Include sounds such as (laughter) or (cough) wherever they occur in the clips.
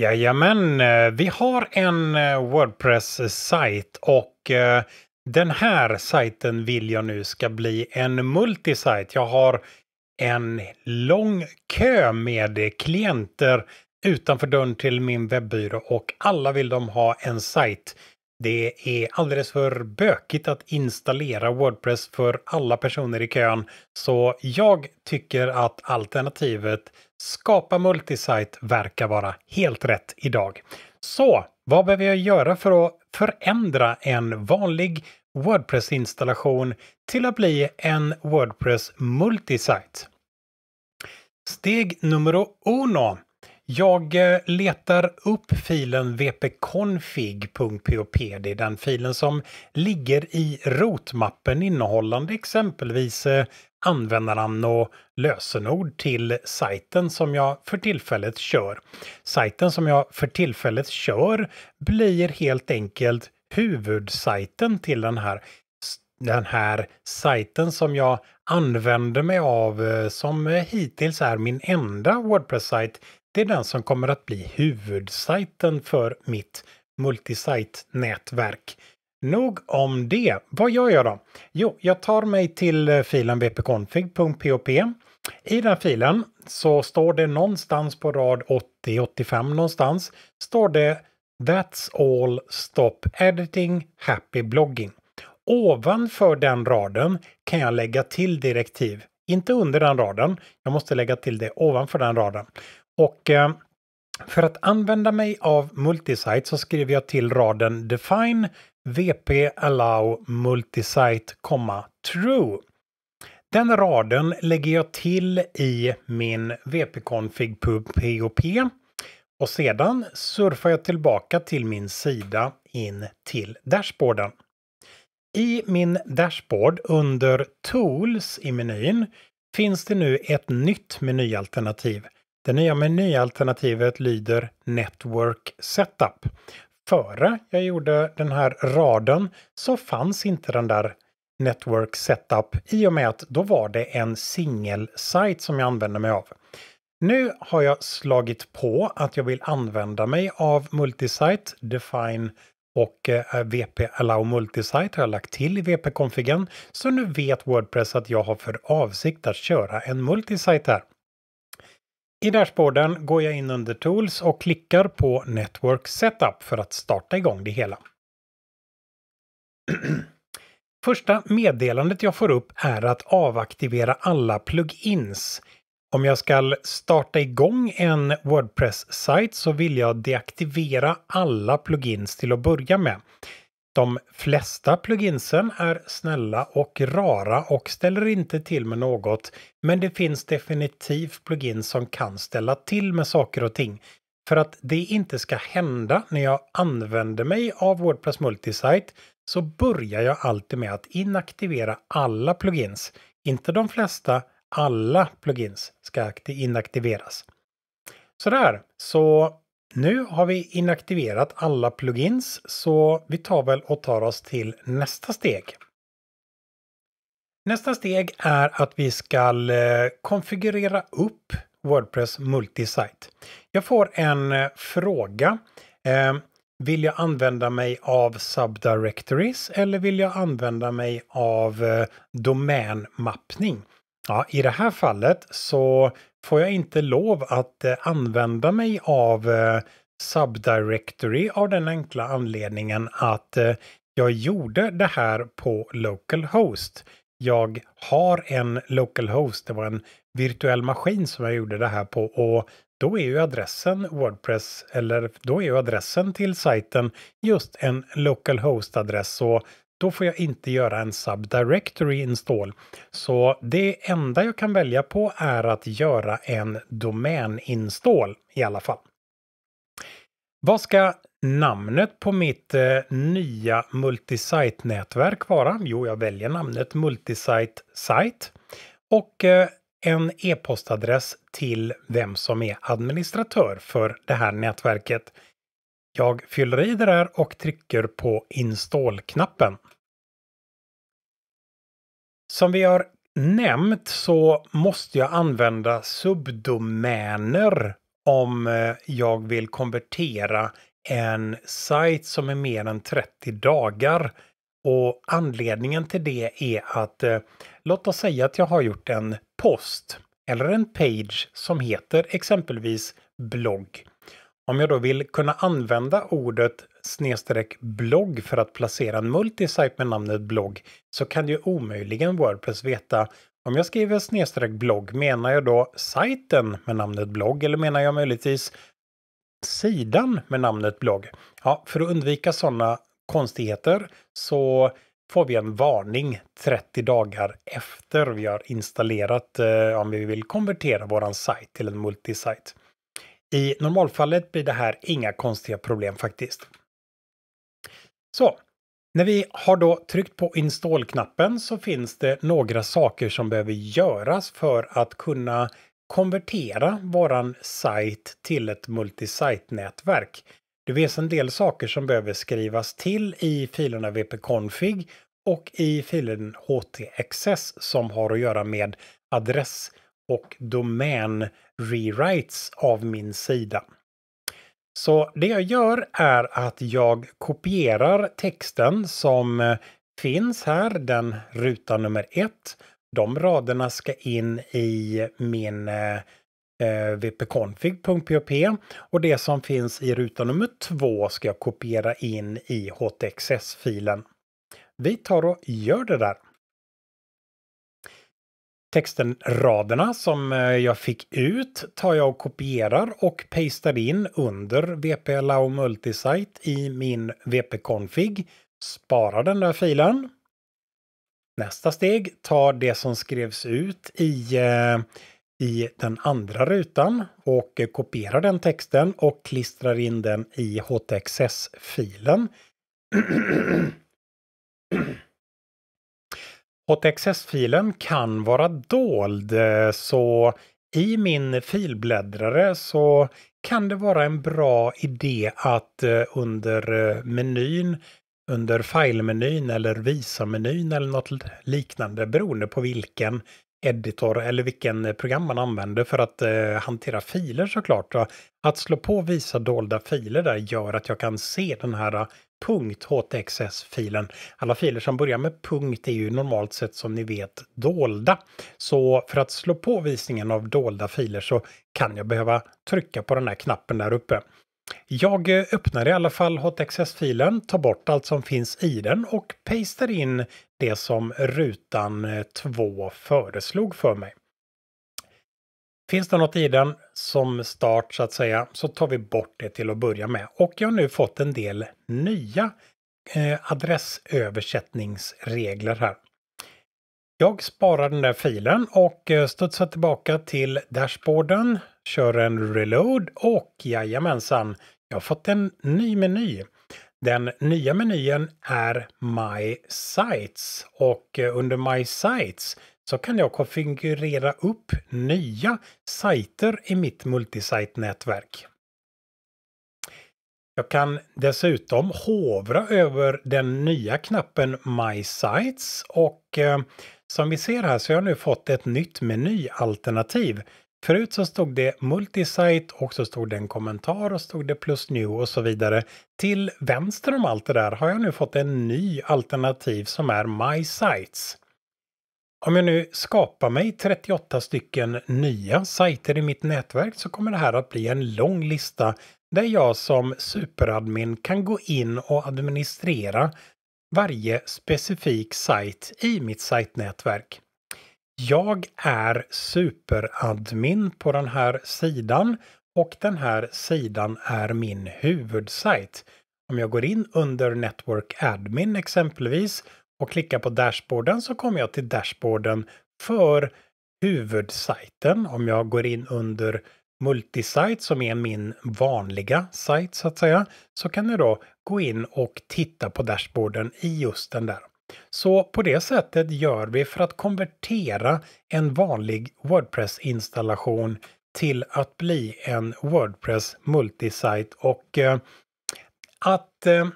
Jajamän, eh, vi har en eh, Wordpress-sajt och eh, den här sajten vill jag nu ska bli en multisajt. Jag har en lång kö med klienter utanför dörren till min webbyrå och alla vill de ha en sajt. Det är alldeles för bökigt att installera Wordpress för alla personer i kön, så jag tycker att alternativet Skapa multisite verkar vara helt rätt idag. Så vad behöver jag göra för att förändra en vanlig Wordpress-installation till att bli en Wordpress multisite? Steg nummer uno. Jag eh, letar upp filen wp-config.php. Det är den filen som ligger i rotmappen innehållande exempelvis eh, användarnamn och lösenord till sajten som jag för tillfället kör. Sajten som jag för tillfället kör blir helt enkelt huvudsajten till den här den här sajten som jag använder mig av eh, som hittills är min enda Wordpress-sajt. Det är den som kommer att bli huvudsajten för mitt multisite-nätverk. Nog om det. Vad gör jag då? Jo, jag tar mig till eh, filen wp-config.pop. I den filen så står det någonstans på rad 80-85 någonstans, står det That's all stop editing happy blogging. Ovanför den raden kan jag lägga till direktiv. Inte under den raden, jag måste lägga till det ovanför den raden. Och eh, för att använda mig av multisite så skriver jag till raden Define VP allow multisite, true. Den raden lägger jag till i min VP-config POP och sedan surfar jag tillbaka till min sida in till dashboarden. I min dashboard under Tools i menyn finns det nu ett nytt menyalternativ. Det nya menyalternativet lyder Network Setup före jag gjorde den här raden så fanns inte den där Network Setup i och med att då var det en singel singelsajt som jag använde mig av. Nu har jag slagit på att jag vill använda mig av multisite, define och eh, VP Allow Multisite har jag lagt till i VP-konfigen. Så nu vet Wordpress att jag har för avsikt att köra en multisite här. I dashboarden går jag in under Tools och klickar på Network Setup för att starta igång det hela. (clears throat) Första meddelandet jag får upp är att avaktivera alla plugins. Om jag ska starta igång en Wordpress-sajt så vill jag deaktivera alla plugins till att börja med. De flesta pluginsen är snälla och rara och ställer inte till med något. Men det finns definitivt plugins som kan ställa till med saker och ting. För att det inte ska hända när jag använder mig av Wordpress Multisite så börjar jag alltid med att inaktivera alla plugins. Inte de flesta, alla plugins ska inaktiveras. Sådär, så nu har vi inaktiverat alla plugins så vi tar väl och tar oss till nästa steg. Nästa steg är att vi ska eh, konfigurera upp Wordpress Multisite. Jag får en eh, fråga. Ehm, vill jag använda mig av subdirectories eller vill jag använda mig av eh, domänmappning? Ja, I det här fallet så får jag inte lov att eh, använda mig av eh, subdirectory av den enkla anledningen att eh, jag gjorde det här på localhost. Jag har en localhost, det var en virtuell maskin som jag gjorde det här på och då är ju adressen Wordpress eller då är ju adressen till sajten just en localhost-adress. Så då får jag inte göra en subdirectory install. Så det enda jag kan välja på är att göra en domän install i alla fall. Vad ska namnet på mitt eh, nya multisite-nätverk vara? Jo, jag väljer namnet multisite site och eh, en e-postadress till vem som är administratör för det här nätverket. Jag fyller i det där och trycker på install-knappen. Som vi har nämnt så måste jag använda subdomäner om eh, jag vill konvertera en sajt som är mer än 30 dagar. Och anledningen till det är att eh, låt oss säga att jag har gjort en post eller en page som heter exempelvis blogg. Om jag då vill kunna använda ordet snedstreck blogg för att placera en multisajt med namnet blogg så kan ju omöjligen Wordpress veta om jag skriver snedstreck blogg menar jag då sajten med namnet blogg eller menar jag möjligtvis sidan med namnet blogg? Ja, för att undvika sådana konstigheter så får vi en varning 30 dagar efter vi har installerat eh, om vi vill konvertera våran sajt till en multisajt. I normalfallet blir det här inga konstiga problem faktiskt. Så, när vi har då tryckt på install-knappen så finns det några saker som behöver göras för att kunna konvertera våran sajt till ett multisite-nätverk. Det finns en del saker som behöver skrivas till i filerna wp-config och i filen htaccess som har att göra med adress och domän rewrites av min sida. Så det jag gör är att jag kopierar texten som eh, finns här, den ruta nummer ett. De raderna ska in i min eh, eh vpconfig.php och det som finns i ruta nummer två ska jag kopiera in i htxs-filen. Vi tar och gör det där. Texten raderna som eh, jag fick ut tar jag och kopierar och pastar in under vp-allow multisite i min vp-config. Sparar den där filen. Nästa steg tar det som skrevs ut i, eh, i den andra rutan och eh, kopierar den texten och klistrar in den i htxs filen (clears throat) (clears throat) .xs-filen kan vara dold eh, så i min filbläddrare så kan det vara en bra idé att eh, under eh, menyn under filmenyn eller visa-menyn eller något liknande beroende på vilken editor eller vilken program man använder för att eh, hantera filer såklart. att slå på visa dolda filer där gör att jag kan se den här .htxs-filen. Alla filer som börjar med punkt är ju normalt sett som ni vet dolda. Så för att slå på visningen av dolda filer så kan jag behöva trycka på den här knappen där uppe. Jag öppnar i alla fall htxs filen tar bort allt som finns i den och pastar in det som rutan 2 föreslog för mig. Finns det något i den som start så att säga så tar vi bort det till att börja med. Och jag har nu fått en del nya eh, adressöversättningsregler här. Jag sparar den där filen och eh, studsar tillbaka till dashboarden, kör en reload och jajamensan, jag har fått en ny meny. Den nya menyn är My Sites och eh, under My Sites så kan jag konfigurera upp nya sajter i mitt multisite-nätverk. Jag kan dessutom hovra över den nya knappen My Sites och eh, som vi ser här så har jag nu fått ett nytt menyalternativ. Förut så stod det Multisite och så stod det en kommentar och stod det Plus New och så vidare. Till vänster om allt det där har jag nu fått en ny alternativ som är My Sites. Om jag nu skapar mig 38 stycken nya sajter i mitt nätverk så kommer det här att bli en lång lista där jag som superadmin kan gå in och administrera varje specifik sajt i mitt sajtnätverk. Jag är superadmin på den här sidan och den här sidan är min huvudsajt. Om jag går in under Network Admin exempelvis och klickar på dashboarden så kommer jag till dashboarden för huvudsajten. Om jag går in under multisite som är min vanliga sajt så att säga, så kan jag då gå in och titta på dashboarden i just den där. Så på det sättet gör vi för att konvertera en vanlig Wordpress-installation till att bli en Wordpress multisite och eh, att eh,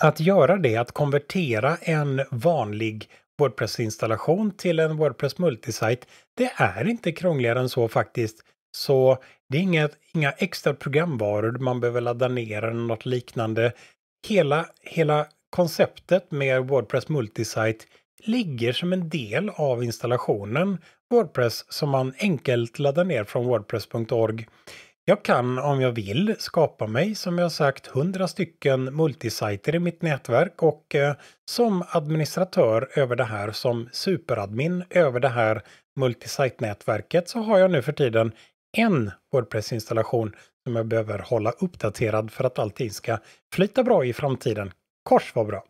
att göra det, att konvertera en vanlig Wordpress-installation till en Wordpress multisite, det är inte krångligare än så faktiskt. Så det är inga, inga extra programvaror man behöver ladda ner eller något liknande. Hela, hela konceptet med Wordpress multisite ligger som en del av installationen Wordpress som man enkelt laddar ner från wordpress.org. Jag kan om jag vill skapa mig som jag sagt 100 stycken multisajter i mitt nätverk och eh, som administratör över det här som superadmin över det här multisajtnätverket så har jag nu för tiden en Wordpress-installation som jag behöver hålla uppdaterad för att allting ska flyta bra i framtiden. Kors var bra!